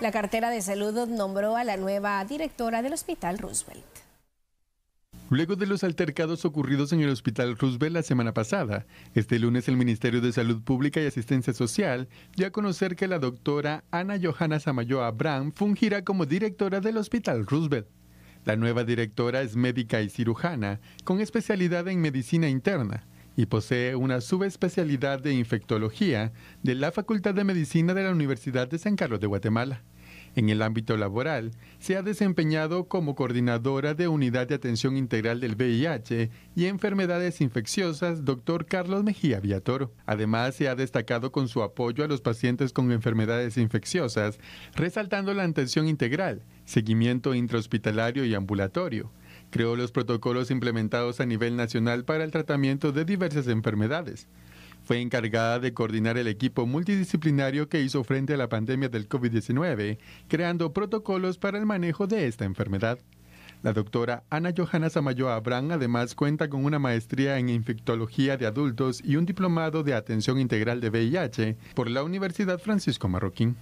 La cartera de salud nombró a la nueva directora del Hospital Roosevelt. Luego de los altercados ocurridos en el Hospital Roosevelt la semana pasada, este lunes el Ministerio de Salud Pública y Asistencia Social dio a conocer que la doctora Ana Johanna Samayoa Bram fungirá como directora del Hospital Roosevelt. La nueva directora es médica y cirujana, con especialidad en medicina interna y posee una subespecialidad de infectología de la Facultad de Medicina de la Universidad de San Carlos de Guatemala. En el ámbito laboral, se ha desempeñado como coordinadora de Unidad de Atención Integral del VIH y Enfermedades Infecciosas, doctor Carlos Mejía Villatoro. Además, se ha destacado con su apoyo a los pacientes con enfermedades infecciosas, resaltando la atención integral, seguimiento intrahospitalario y ambulatorio, creó los protocolos implementados a nivel nacional para el tratamiento de diversas enfermedades. Fue encargada de coordinar el equipo multidisciplinario que hizo frente a la pandemia del COVID-19, creando protocolos para el manejo de esta enfermedad. La doctora Ana Johanna Samayo Abrán además cuenta con una maestría en infectología de adultos y un diplomado de atención integral de VIH por la Universidad Francisco Marroquín.